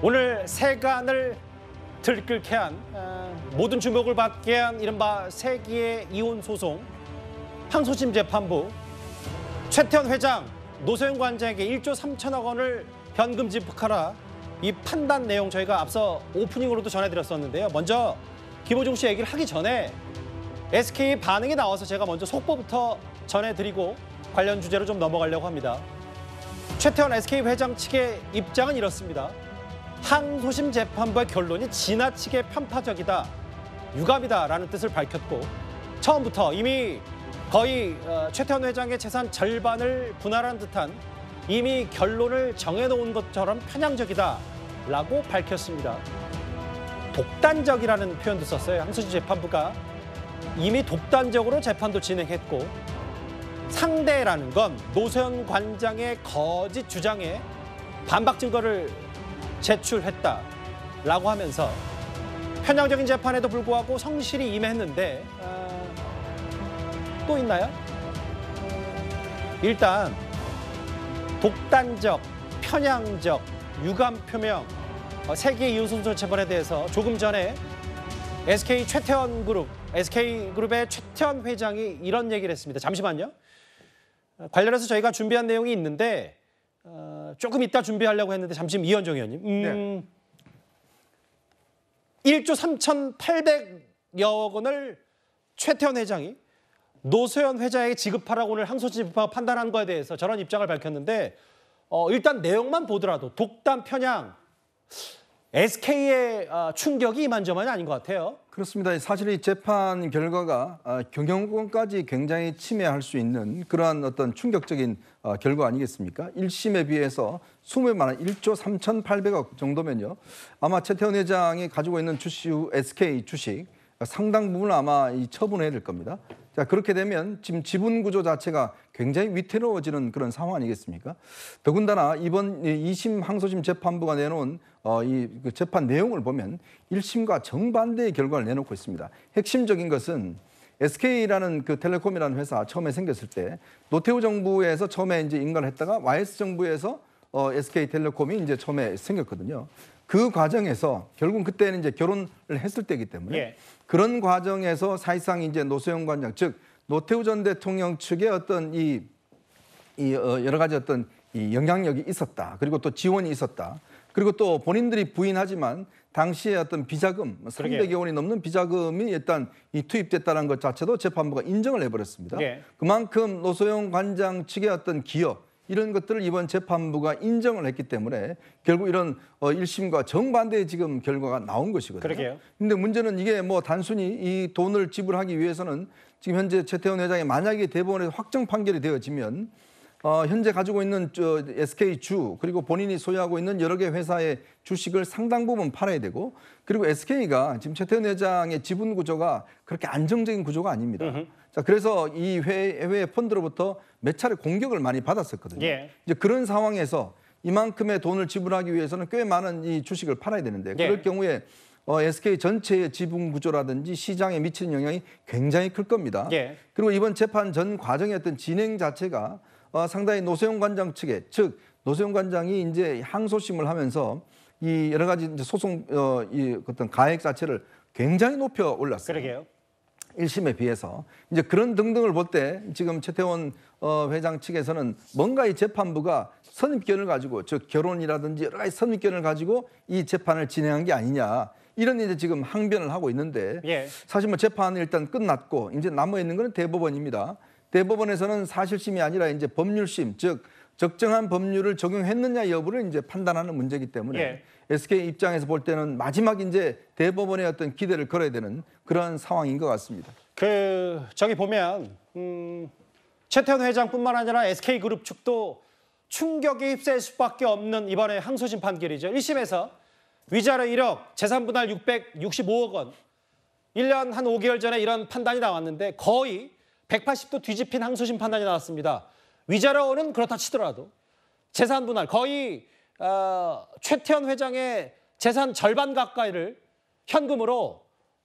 오늘 세간을 들끓게 한 어, 모든 주목을 받게 한 이른바 세기의 이혼 소송 항소심 재판부 최태원 회장 노소영 관장에게 1조 3천억 원을 현금 지불하라 이 판단 내용 저희가 앞서 오프닝으로도 전해드렸었는데요. 먼저 김호중 씨 얘기를 하기 전에 SK 반응이 나와서 제가 먼저 속보부터 전해드리고 관련 주제로 좀 넘어가려고 합니다. 최태원 SK 회장 측의 입장은 이렇습니다. 항소심 재판부의 결론이 지나치게 편파적이다, 유감이다라는 뜻을 밝혔고 처음부터 이미 거의 어, 최태원 회장의 재산 절반을 분할한 듯한 이미 결론을 정해놓은 것처럼 편향적이다라고 밝혔습니다. 독단적이라는 표현도 썼어요. 항소심 재판부가 이미 독단적으로 재판도 진행했고 상대라는 건 노세현 관장의 거짓 주장에 반박 증거를 제출했다라고 하면서 편향적인 재판에도 불구하고 성실히 임했는데 어, 또 있나요? 일단 독단적, 편향적, 유감 표명 어, 세계 이웃순서 재벌에 대해서 조금 전에 SK 최태원 그룹, SK 그룹의 최태원 회장이 이런 얘기를 했습니다. 잠시만요. 어, 관련해서 저희가 준비한 내용이 있는데 어, 조금 이따 준비하려고 했는데 잠시 이현정 의원님. 음, 네. 1조 3,800여 억 원을 최태원 회장이 노소연 회장에게 지급하라고 오늘 항소심부가 판단한 거에 대해서 저런 입장을 밝혔는데 어, 일단 내용만 보더라도 독단 편향 SK의 어, 충격이 이만저만이 아닌 것 같아요. 그렇습니다. 사실 이 재판 결과가 어, 경영권까지 굉장히 침해할 수 있는 그러한 어떤 충격적인 어, 결과 아니겠습니까? 1심에 비해서 2 0만 원, 1조 3,800억 정도면요. 아마 최태원 회장이 가지고 있는 주식, SK 주식 상당 부분 아마 처분해야 될 겁니다. 자, 그렇게 되면 지금 지분 구조 자체가 굉장히 위태로워지는 그런 상황 아니겠습니까? 더군다나 이번 2심 항소심 재판부가 내놓은 어, 이 그 재판 내용을 보면 1심과 정반대의 결과를 내놓고 있습니다. 핵심적인 것은 SK라는 그 텔레콤이라는 회사 처음에 생겼을 때 노태우 정부에서 처음에 이제 인가를 했다가 YS 정부에서 어, SK텔레콤이 이제 처음에 생겼거든요. 그 과정에서 결국 그때는 이제 결혼을 했을 때이기 때문에 예. 그런 과정에서 사실상 이제 노소영 관장 즉 노태우 전 대통령 측의 어떤 이, 이 어, 여러 가지 어떤 이 영향력이 있었다. 그리고 또 지원이 있었다. 그리고 또 본인들이 부인하지만 당시에 어떤 비자금 300여 뭐 원이 넘는 비자금이 일단 이 투입됐다는 것 자체도 재판부가 인정을 해버렸습니다. 예. 그만큼 노소영 관장 측의 어떤 기업 이런 것들을 이번 재판부가 인정을 했기 때문에 결국 이런 어, 일심과 정반대의 지금 결과가 나온 것이거든요. 그러게요. 근데 문제는 이게 뭐 단순히 이 돈을 지불하기 위해서는 지금 현재 최태원 회장이 만약에 대법원에서 확정 판결이 되어지면 어, 현재 가지고 있는 저 SK 주 그리고 본인이 소유하고 있는 여러 개 회사의 주식을 상당 부분 팔아야 되고 그리고 SK가 지금 최태원 회장의 지분 구조가 그렇게 안정적인 구조가 아닙니다. 으흠. 자, 그래서 이 회, 해외 펀드로부터 몇 차례 공격을 많이 받았었거든요. 예. 이제 그런 상황에서 이만큼의 돈을 지불하기 위해서는 꽤 많은 이 주식을 팔아야 되는데 예. 그럴 경우에 어, SK 전체의 지분 구조라든지 시장에 미치는 영향이 굉장히 클 겁니다. 예. 그리고 이번 재판 전 과정의 어떤 진행 자체가 어, 상당히 노세용 관장 측에 즉 노세용 관장이 이제 항소심을 하면서 이 여러 가지 이제 소송 어, 이 어떤 가액 자체를 굉장히 높여 올랐어요. 그러게요. 1심에 비해서 이제 그런 등등을 볼 때 지금 최태원 어, 회장 측에서는 뭔가 이 재판부가 선입견을 가지고 즉 결혼이라든지 여러 가지 선입견을 가지고 이 재판을 진행한 게 아니냐 이런 이제 지금 항변을 하고 있는데 예. 사실 뭐 재판은 일단 끝났고 이제 남아 있는 거는 대법원입니다. 대법원에서는 사실심이 아니라 이제 법률심 즉 적정한 법률을 적용했느냐 여부를 이제 판단하는 문제이기 때문에 예. SK 입장에서 볼 때는 마지막 이제 대법원의 어떤 기대를 걸어야 되는 그런 상황인 것 같습니다. 그 저기 보면 음, 최태원 회장뿐만 아니라 SK 그룹 측도 충격에 휩싸 수밖에 없는 이번에 항소심 판결이죠. 1심에서 위자료 1억, 재산 분할 665억 원. 1년 한 5개월 전에 이런 판단이 나왔는데 거의 180도 뒤집힌 항소심 판단이 나왔습니다. 위자료는 그렇다 치더라도 재산 분할 거의 어, 최태원 회장의 재산 절반 가까이를 현금으로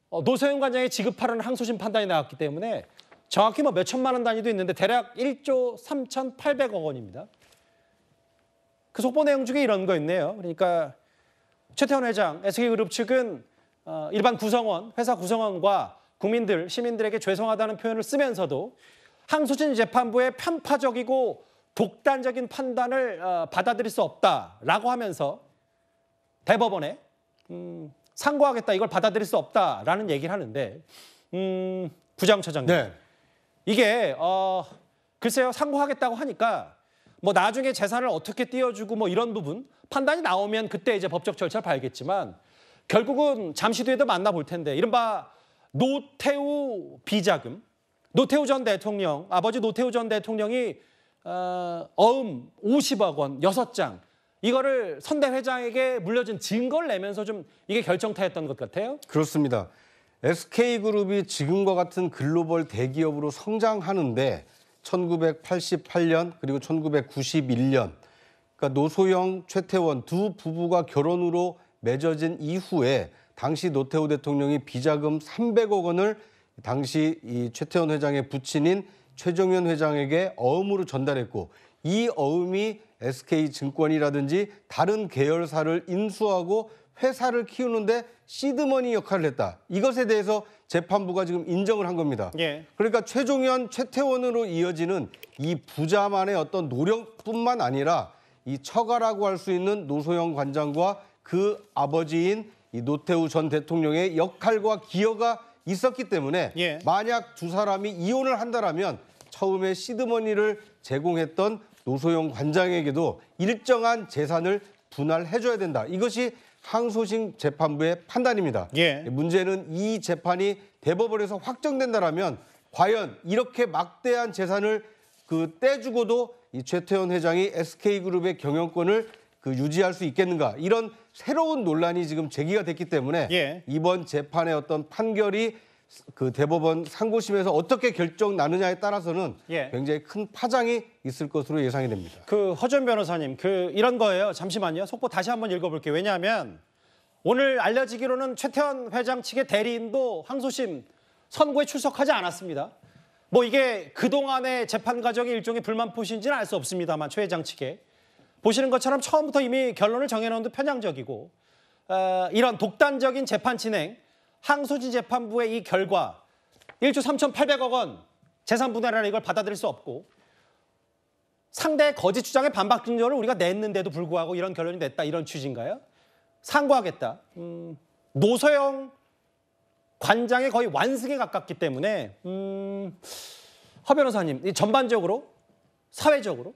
어, 노소영 관장에 지급하라는 항소심 판단이 나왔기 때문에 정확히 뭐 몇천만 원 단위도 있는데 대략 1조 3,800억 원입니다. 그 속보 내용 중에 이런 거 있네요. 그러니까 최태원 회장, SK그룹 측은 어, 일반 구성원, 회사 구성원과 국민들, 시민들에게 죄송하다는 표현을 쓰면서도 항소심 재판부의 편파적이고 독단적인 판단을 어, 받아들일 수 없다라고 하면서 대법원에 음, 상고하겠다 이걸 받아들일 수 없다라는 얘기를 하는데 음, 부장처장님 네. 이게 어, 글쎄요 상고하겠다고 하니까 뭐 나중에 재산을 어떻게 띄워주고 뭐 이런 부분 판단이 나오면 그때 이제 법적 절차를 봐야겠지만 결국은 잠시 뒤에도 만나볼 텐데 이른바 노태우 비자금 노태우 전 대통령, 아버지 노태우 전 대통령이 어, 어음 50억 원 6장 이거를 선대 회장에게 물려준 증거를 내면서 좀 이게 결정타였던 것 같아요. 그렇습니다. SK그룹이 지금과 같은 글로벌 대기업으로 성장하는데 1988년 그리고 1991년 그러니까 노소영, 최태원 두 부부가 결혼으로 맺어진 이후에 당시 노태우 대통령이 비자금 300억 원을 당시 이 최태원 회장의 부친인 최종현 회장에게 어음으로 전달했고 이 어음이 SK증권이라든지 다른 계열사를 인수하고 회사를 키우는데 시드머니 역할을 했다. 이것에 대해서 재판부가 지금 인정을 한 겁니다. 예. 그러니까 최종현, 최태원으로 이어지는 이 부자만의 어떤 노력뿐만 아니라 이 처가라고 할 수 있는 노소영 관장과 그 아버지인 이 노태우 전 대통령의 역할과 기여가 있었기 때문에 예. 만약 두 사람이 이혼을 한다라면 처음에 시드머니를 제공했던 노소영 관장에게도 일정한 재산을 분할해줘야 된다. 이것이 항소심 재판부의 판단입니다. 예. 예 문제는 이 재판이 대법원에서 확정된다라면 과연 이렇게 막대한 재산을 그 떼주고도 이 최태원 회장이 SK그룹의 경영권을 그 유지할 수 있겠는가 이런 새로운 논란이 지금 제기가 됐기 때문에 예. 이번 재판의 어떤 판결이 그 대법원 상고심에서 어떻게 결정 나느냐에 따라서는 예. 굉장히 큰 파장이 있을 것으로 예상이 됩니다. 그 허전 변호사님, 그 이런 거예요. 잠시만요. 속보 다시 한번 읽어볼게요. 왜냐하면 오늘 알려지기로는 최태원 회장 측의 대리인도 항소심 선고에 출석하지 않았습니다. 뭐 이게 그동안의 재판 과정의 일종의 불만 포신지는 알 수 없습니다만 최 회장 측에 보시는 것처럼 처음부터 이미 결론을 정해놓은 듯 편향적이고 어, 이런 독단적인 재판 진행, 항소지 재판부의 이 결과 1조 3,800억 원 재산 분할이라는 이걸 받아들일 수 없고 상대의 거짓 주장에 반박 증조를 우리가 냈는데도 불구하고 이런 결론이 냈다 이런 취지인가요? 상고하겠다. 음, 노소영 관장의 거의 완승에 가깝기 때문에 음, 허 변호사님 전반적으로 사회적으로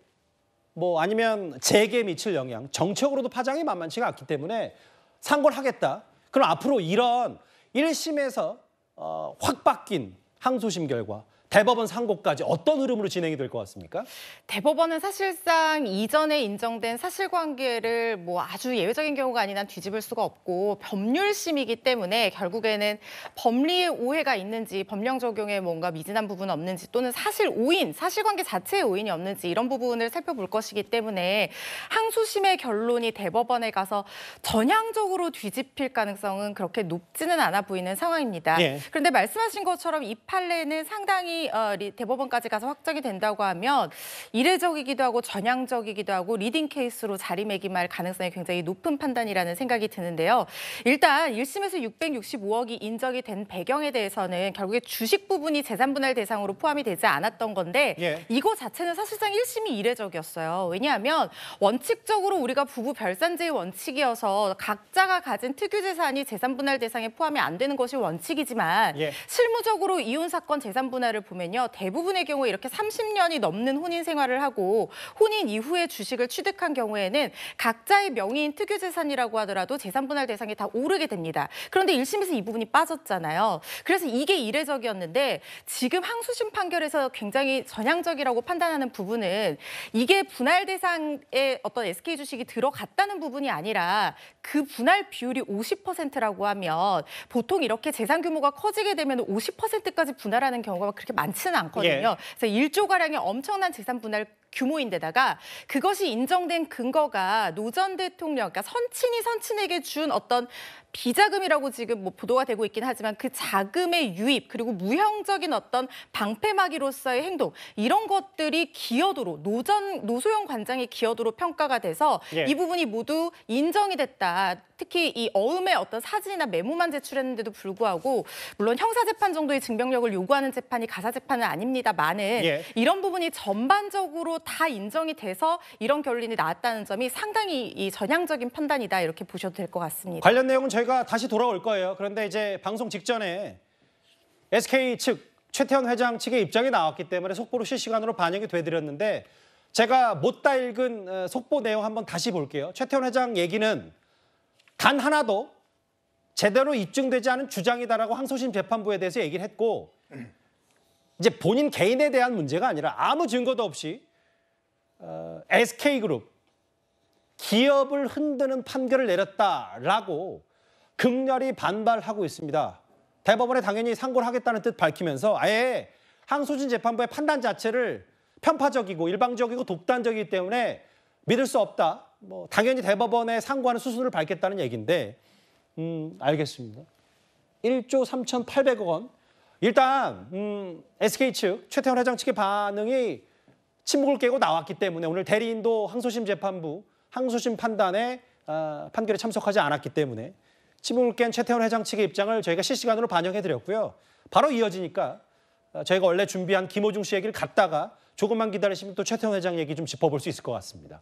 뭐 아니면 재계에 미칠 영향, 정책으로도 파장이 만만치가 않기 때문에 상고를 하겠다. 그럼 앞으로 이런 1심에서 어, 확 바뀐 항소심 결과 대법원 상고까지 어떤 흐름으로 진행이 될 것 같습니까? 대법원은 사실상 이전에 인정된 사실관계를 뭐 아주 예외적인 경우가 아니한 뒤집을 수가 없고 법률심이기 때문에 결국에는 법리의 오해가 있는지 법령 적용에 뭔가 미진한 부분 없는지 또는 사실 오인, 사실관계 자체의 오인이 없는지 이런 부분을 살펴볼 것이기 때문에 항소심의 결론이 대법원에 가서 전향적으로 뒤집힐 가능성은 그렇게 높지는 않아 보이는 상황입니다. 예. 그런데 말씀하신 것처럼 이 판례는 상당히 어, 리, 대법원까지 가서 확정이 된다고 하면 이례적이기도 하고 전향적이기도 하고 리딩 케이스로 자리매김할 가능성이 굉장히 높은 판단이라는 생각이 드는데요. 일단 1심에서 665억이 인정이 된 배경에 대해서는 결국에 주식 부분이 재산분할 대상으로 포함이 되지 않았던 건데 예. 이거 자체는 사실상 1심이 이례적이었어요. 왜냐하면 원칙적으로 우리가 부부 별산제의 원칙이어서 각자가 가진 특유 재산이 재산분할 대상에 포함이 안 되는 것이 원칙이지만 예. 실무적으로 이혼 사건 재산분할을 보면요. 대부분의 경우 이렇게 30년이 넘는 혼인 생활을 하고 혼인 이후에 주식을 취득한 경우에는 각자의 명의인 특유 재산이라고 하더라도 재산 분할 대상이 다 오르게 됩니다. 그런데 1심에서 이 부분이 빠졌잖아요. 그래서 이게 이례적이었는데 지금 항소심 판결에서 굉장히 전향적이라고 판단하는 부분은 이게 분할 대상에 어떤 SK 주식이 들어갔다는 부분이 아니라 그 분할 비율이 50%라고 하면 보통 이렇게 재산 규모가 커지게 되면 50%까지 분할하는 경우가 그렇게 많지는 않거든요. 예. 그래서 1조 가량의 엄청난 재산 분할 규모인데다가 그것이 인정된 근거가 노 전 대통령, 그러니까 선친이 선친에게 준 어떤 비자금이라고 지금 뭐 보도가 되고 있긴 하지만 그 자금의 유입 그리고 무형적인 어떤 방패막이로서의 행동 이런 것들이 기여도로 노전 노소영 관장의 기여도로 평가가 돼서 예. 이 부분이 모두 인정이 됐다. 특히 이 어음의 어떤 사진이나 메모만 제출했는데도 불구하고 물론 형사 재판 정도의 증명력을 요구하는 재판이 가사 재판은 아닙니다만은 예. 이런 부분이 전반적으로 다 인정이 돼서 이런 결론이 나왔다는 점이 상당히 이 전향적인 판단이다 이렇게 보셔도 될 것 같습니다. 관련 내용은 저희가 다시 돌아올 거예요. 그런데 이제 방송 직전에 SK 측 최태원 회장 측의 입장이 나왔기 때문에 속보로 실시간으로 반영이 돼드렸는데 제가 못다 읽은 어, 속보 내용 한번 다시 볼게요. 최태원 회장 얘기는 단 하나도 제대로 입증되지 않은 주장이다라고 항소심 재판부에 대해서 얘기를 했고 이제 본인 개인에 대한 문제가 아니라 아무 증거도 없이 어, SK그룹 기업을 흔드는 판결을 내렸다라고 극렬히 반발하고 있습니다. 대법원에 당연히 상고를 하겠다는 뜻 밝히면서 아예 항소진 재판부의 판단 자체를 편파적이고 일방적이고 독단적이기 때문에 믿을 수 없다. 뭐 당연히 대법원에 상고하는 수순을 밝겠다는 얘기인데 음, 알겠습니다. 1조 3,800억 원. 일단 음, SK 측 최태원 회장 측의 반응이 침묵을 깨고 나왔기 때문에 오늘 대리인도 항소심 재판부 항소심 판단에 어, 판결에 참석하지 않았기 때문에 침묵을 깬 최태원 회장 측의 입장을 저희가 실시간으로 반영해 드렸고요. 바로 이어지니까 아, 저희가 원래 준비한 김호중 씨 얘기를 갖다가 조금만 기다리시면 또 최태원 회장 얘기 좀 짚어볼 수 있을 것 같습니다.